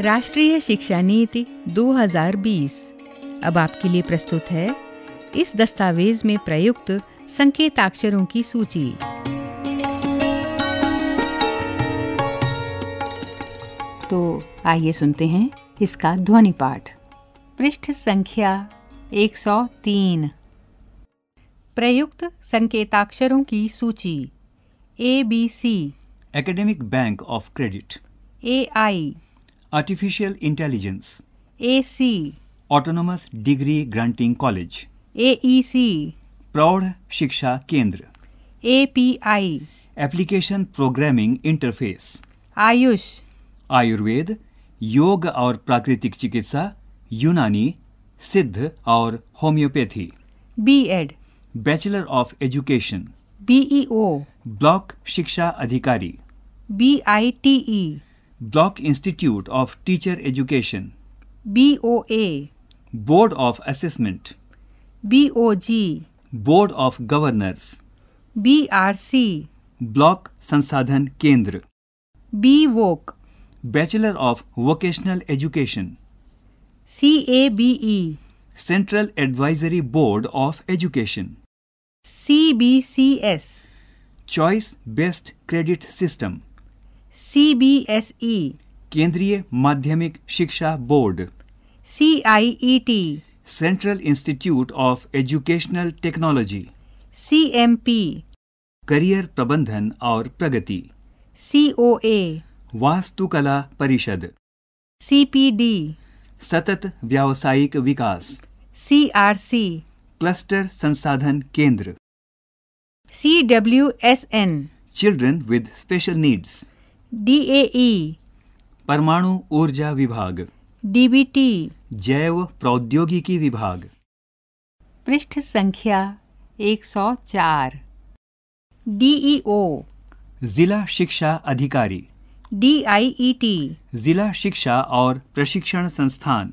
राष्ट्रीय शिक्षा नीति 2020 अब आपके लिए प्रस्तुत है इस दस्तावेज में प्रयुक्त संकेताक्षरों की सूची तो आइए सुनते हैं इसका ध्वनि पाठ पृष्ठ संख्या 103 प्रयुक्त संकेताक्षरों की सूची A B C academic bank of credit A I artificial intelligence A C autonomous degree granting college AEC प्रौढ़ शिक्षा केंद्र I application programming interface AYUSH आयुर्वेद योग और प्राकृतिक चिकित्सा यूनानी सिद्ध और homeopathy B Ed bachelor of education BEO block शिक्षा अधिकारी B I T BITE Block Institute of Teacher Education BOA Board of Assessment BOG Board of Governors BRC Block Sansadhan Kendra BVOC Bachelor of Vocational Education CABE Central Advisory Board of Education CBCS Choice Based Credit System C B S E केंद्रीय माध्यमिक शिक्षा बोर्ड C I E T central institute of educational technology C M P career प्रबंधन और प्रगति सी ओ ए वास्तुकला परिषद C P D सतत व्यावसायिक विकास सी आर सी क्लस्टर संसाधन केंद्र C W S N children with special needs D A e. परमाणु ऊर्जा विभाग टी जैव प्रौद्योगिकी विभाग पृष्ठ संख्या 104 डीईओ e जिला शिक्षा अधिकारी डी टी e जिला शिक्षा और प्रशिक्षण संस्थान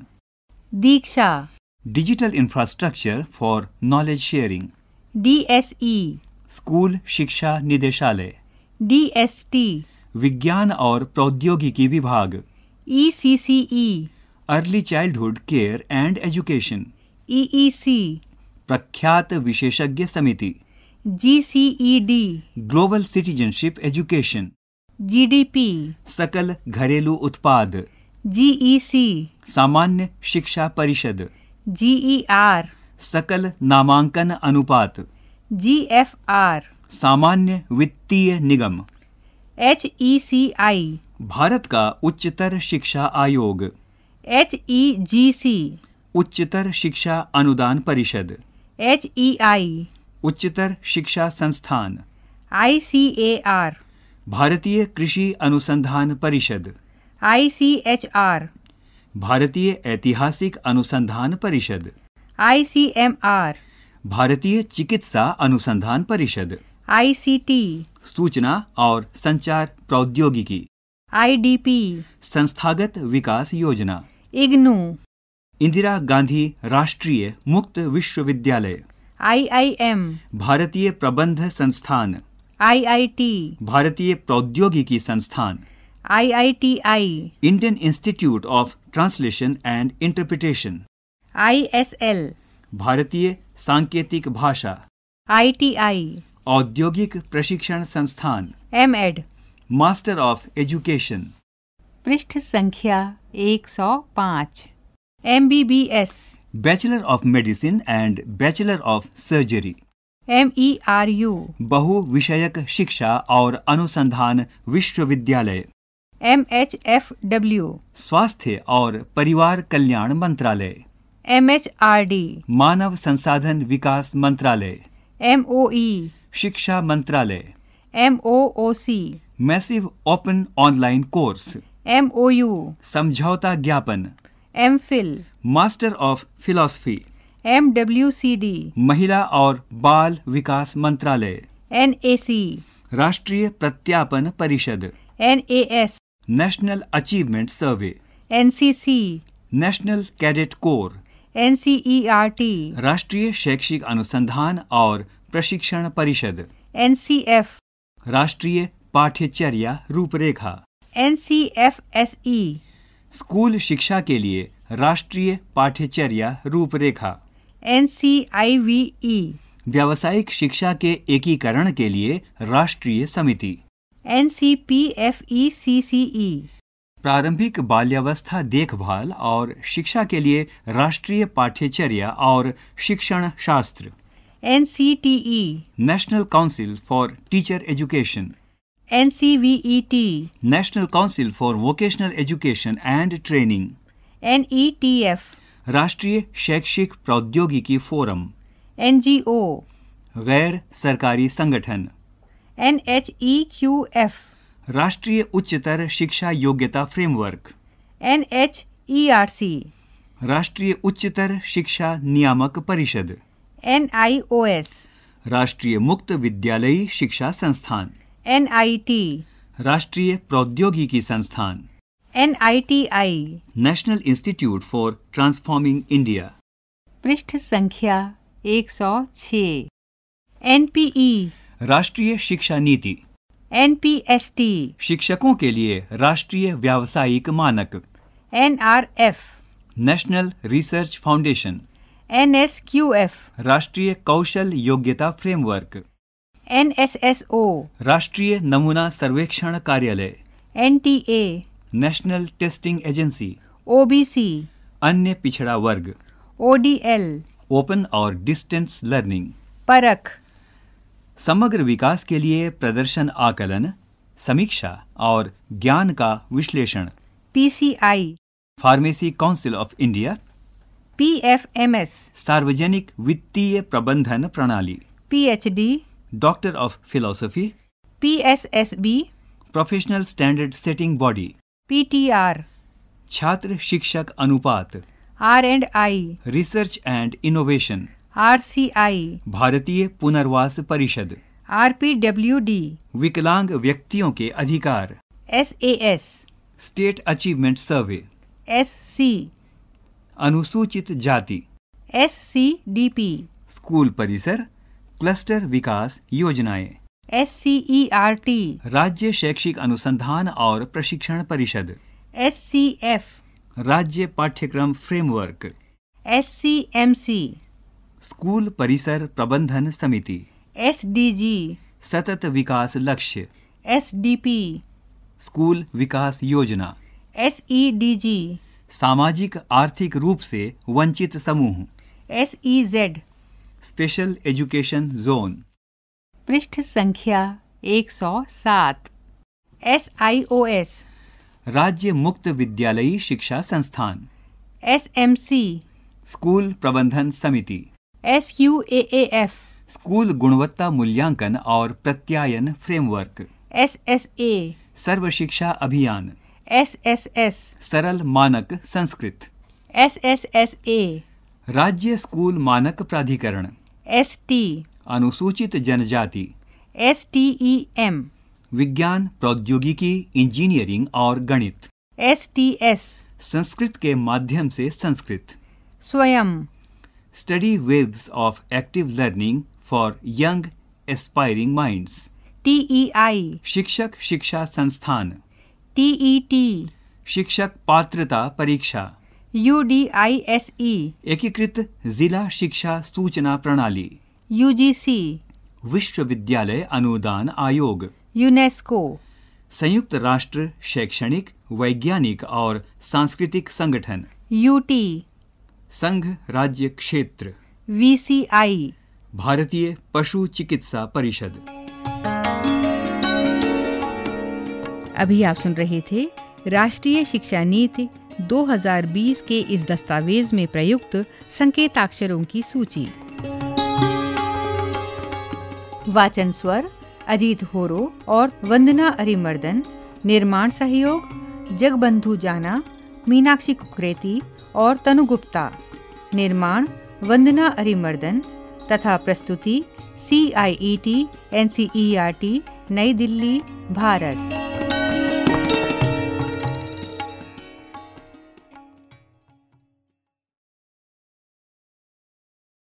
DIKSHA digital infrastructure for knowledge sharing E school शिक्षा निदेशालय टी विज्ञान और प्रौद्योगिकी विभाग E C C E early childhood care and education E C प्रख्यात विशेषज्ञ समिति G C E D global citizenship education G D P सकल घरेलू उत्पाद जी ई सी सामान्य शिक्षा परिषद जी ई आर सकल नामांकन अनुपात जी एफ आर सामान्य वित्तीय निगम एच ई सी आई भारत का उच्चतर शिक्षा आयोग एच ई जी सी उच्चतर शिक्षा अनुदान परिषद एच ई आई उच्चतर शिक्षा संस्थान आई सी ए आर भारतीय कृषि अनुसंधान परिषद आई सी एच आर भारतीय ऐतिहासिक अनुसंधान परिषद आई सी एम आर भारतीय चिकित्सा अनुसंधान परिषद आईसीटी सूचना और संचार प्रौद्योगिकी आईडीपी संस्थागत विकास योजना इग्नू इंदिरा गांधी राष्ट्रीय मुक्त विश्वविद्यालय आईआईएम भारतीय प्रबंध संस्थान आईआईटी भारतीय प्रौद्योगिकी संस्थान IITI Indian institute of translation and interpretation ISL भारतीय सांकेतिक भाषा आईटीआई औद्योगिक प्रशिक्षण संस्थान M Ed master of education पृष्ठ संख्या 105 M B B S bachelor of medicine and bachelor of surgery M E R U बहु विषयक शिक्षा और अनुसंधान विश्वविद्यालय एम एच एफ डब्ल्यू स्वास्थ्य और परिवार कल्याण मंत्रालय एम एच आर डी मानव संसाधन विकास मंत्रालय एम ओ ई शिक्षा मंत्रालय M O O C massive open online course M O U समझौता ज्ञापन M Phil master of philosophy M W C D महिला और बाल विकास मंत्रालय एन ए सी राष्ट्रीय प्रत्यापन परिषद N A S national achievement survey N C C national cadet corps N C E R T राष्ट्रीय शैक्षिक अनुसंधान और प्रशिक्षण परिषद एफ राष्ट्रीय पाठ्यचर्या रूपरेखा ई स्कूल शिक्षा के लिए राष्ट्रीय पाठ्यचर्या रूपरेखा एनसीआईवीई व्यावसायिक शिक्षा के एकीकरण के लिए राष्ट्रीय समिति N C P F E C C E प्रारंभिक बाल्यावस्था देखभाल और शिक्षा के लिए राष्ट्रीय पाठ्यचर्या और शिक्षण शास्त्र N C T E national council for teacher education N C V E T national council for vocational education and training N E T F राष्ट्रीय शैक्षिक प्रौद्योगिकी फोरम एन जी ओ गैर सरकारी संगठन N H E Q F राष्ट्रीय उच्चतर शिक्षा योग्यता framework N H E R C राष्ट्रीय उच्चतर शिक्षा नियामक परिषद एन आई ओ एस राष्ट्रीय मुक्त विद्यालयी शिक्षा संस्थान एन आई टी राष्ट्रीय प्रौद्योगिकी संस्थान N I T I national institute for transforming India पृष्ठ संख्या पी ई राष्ट्रीय शिक्षा नीति एन पी एस टी शिक्षकों के लिए राष्ट्रीय व्यावसायिक मानक N R F national research foundation N S Q F राष्ट्रीय कौशल योग्यता framework N S S O राष्ट्रीय नमूना सर्वेक्षण कार्यालय N T A national testing agency O B C अन्य पिछड़ा वर्ग ओ डी एल ओपन और डिस्टेंस लर्निंग परख समग्र विकास के लिए प्रदर्शन आकलन समीक्षा और ज्ञान का विश्लेषण P C I pharmacy council of India P F M S सार्वजनिक वित्तीय प्रबंधन प्रणाली P H D doctor of philosophy P S S B professional standard setting body P T R छात्र शिक्षक अनुपात R and I research and innovation R C I भारतीय पुनर्वास परिषद आर पी डब्ल्यू डी विकलांग व्यक्तियों के अधिकार S A S state achievement survey S C अनुसूचित जाति S C D P school परिसर क्लस्टर विकास योजनाएं S C E R T राज्य शैक्षिक अनुसंधान और प्रशिक्षण परिषद एस सी एफ राज्य पाठ्यक्रम framework S C M C school परिसर प्रबंधन समिति एस डी जी सतत विकास लक्ष्य एस डी पी स्कूल विकास योजना एस ई डी जी सामाजिक आर्थिक रूप से वंचित समूह S E Z special education zone पृष्ठ संख्या 107 एस आई ओ एस राज्य मुक्त विद्यालयी शिक्षा संस्थान एस एम सी स्कूल प्रबंधन समिति S U A F school गुणवत्ता मूल्यांकन और प्रत्यायन framework S S A Sarva Shiksha Abhiyan S S S सरल मानक संस्कृत एस एस एस ए राज्य स्कूल मानक प्राधिकरण एस टी अनुसूचित जनजाति एस टी ई एम विज्ञान प्रौद्योगिकी इंजीनियरिंग और गणित एस टी एस संस्कृत के माध्यम से संस्कृत स्वयं study waves of active learning for young aspiring minds I शिक्षक शिक्षा संस्थान टी e शिक्षक पात्रता परीक्षा U D I S E एकीकृत जिला शिक्षा सूचना प्रणाली यू जी सी विश्वविद्यालय अनुदान आयोग यूनेस्को संयुक्त राष्ट्र शैक्षणिक वैज्ञानिक और सांस्कृतिक संगठन टी संघ राज्य क्षेत्र आई भारतीय पशु चिकित्सा परिषद अभी आप सुन रहे थे राष्ट्रीय शिक्षा नीति 2020 के इस दस्तावेज में प्रयुक्त संकेताक्षरों की सूची वाचन स्वर अजीत होरो और वंदना अरिमर्दन निर्माण सहयोग जगबंधु जाना मीनाक्षी कुकरेती और तनु गुप्ता निर्माण वंदना अरिमर्दन तथा प्रस्तुति C I E T N C E R T New Delhi Bharat